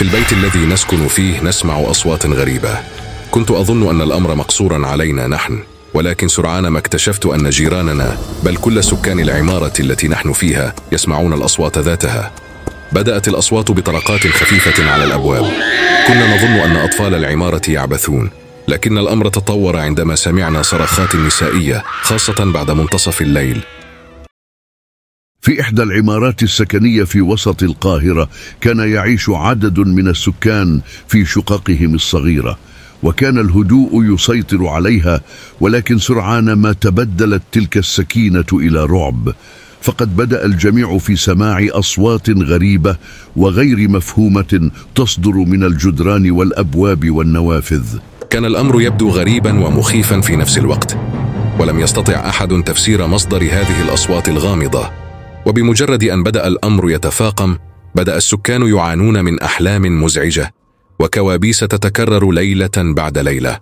في البيت الذي نسكن فيه نسمع أصوات غريبة كنت أظن أن الأمر مقصورا علينا نحن ولكن سرعان ما اكتشفت أن جيراننا بل كل سكان العمارة التي نحن فيها يسمعون الأصوات ذاتها بدأت الأصوات بطرقات خفيفة على الأبواب كنا نظن أن أطفال العمارة يعبثون لكن الأمر تطور عندما سمعنا صرخات نسائية خاصة بعد منتصف الليل في إحدى العمارات السكنية في وسط القاهرة كان يعيش عدد من السكان في شققهم الصغيرة وكان الهدوء يسيطر عليها ولكن سرعان ما تبدلت تلك السكينة إلى رعب فقد بدأ الجميع في سماع أصوات غريبة وغير مفهومة تصدر من الجدران والأبواب والنوافذ كان الأمر يبدو غريبا ومخيفا في نفس الوقت ولم يستطع أحد تفسير مصدر هذه الأصوات الغامضة وبمجرد ان بدا الامر يتفاقم بدا السكان يعانون من احلام مزعجه وكوابيس تتكرر ليله بعد ليله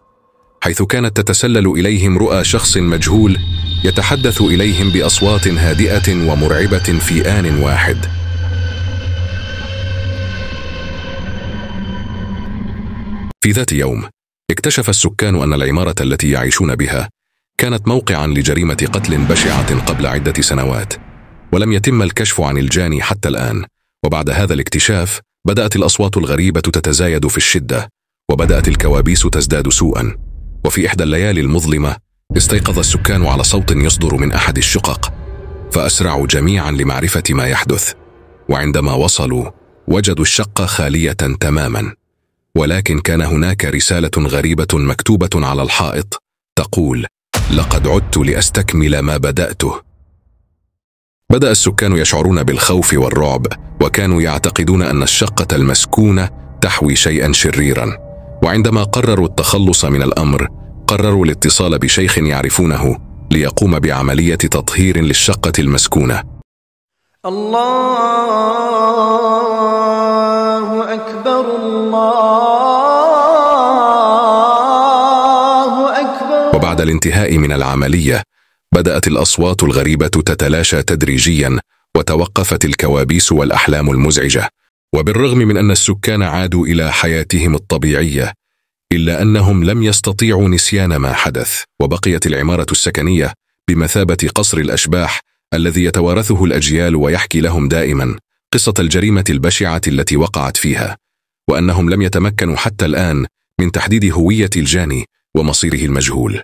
حيث كانت تتسلل اليهم رؤى شخص مجهول يتحدث اليهم باصوات هادئه ومرعبه في ان واحد في ذات يوم اكتشف السكان ان العماره التي يعيشون بها كانت موقعا لجريمه قتل بشعه قبل عده سنوات ولم يتم الكشف عن الجاني حتى الآن وبعد هذا الاكتشاف بدأت الأصوات الغريبة تتزايد في الشدة وبدأت الكوابيس تزداد سوءا وفي إحدى الليالي المظلمة استيقظ السكان على صوت يصدر من أحد الشقق فأسرعوا جميعا لمعرفة ما يحدث وعندما وصلوا وجدوا الشقة خالية تماما ولكن كان هناك رسالة غريبة مكتوبة على الحائط تقول لقد عدت لأستكمل ما بدأته بدا السكان يشعرون بالخوف والرعب وكانوا يعتقدون ان الشقه المسكونه تحوي شيئا شريرا وعندما قرروا التخلص من الامر قرروا الاتصال بشيخ يعرفونه ليقوم بعمليه تطهير للشقه المسكونه الله اكبر الله اكبر وبعد الانتهاء من العمليه بدات الاصوات الغريبه تتلاشى تدريجيا وتوقفت الكوابيس والاحلام المزعجه وبالرغم من ان السكان عادوا الى حياتهم الطبيعيه الا انهم لم يستطيعوا نسيان ما حدث وبقيت العماره السكنيه بمثابه قصر الاشباح الذي يتوارثه الاجيال ويحكي لهم دائما قصه الجريمه البشعه التي وقعت فيها وانهم لم يتمكنوا حتى الان من تحديد هويه الجاني ومصيره المجهول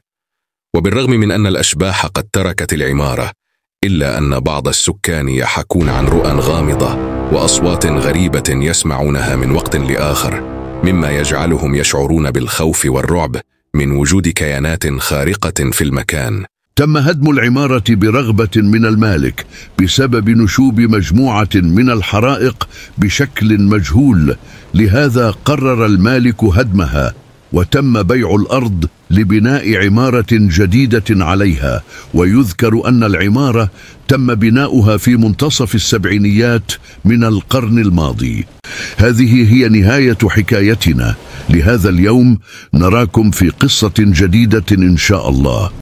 وبالرغم من أن الأشباح قد تركت العمارة إلا أن بعض السكان يحكون عن رؤى غامضة وأصوات غريبة يسمعونها من وقت لآخر مما يجعلهم يشعرون بالخوف والرعب من وجود كيانات خارقة في المكان تم هدم العمارة برغبة من المالك بسبب نشوب مجموعة من الحرائق بشكل مجهول لهذا قرر المالك هدمها وتم بيع الأرض لبناء عمارة جديدة عليها ويذكر أن العمارة تم بناؤها في منتصف السبعينيات من القرن الماضي هذه هي نهاية حكايتنا لهذا اليوم نراكم في قصة جديدة إن شاء الله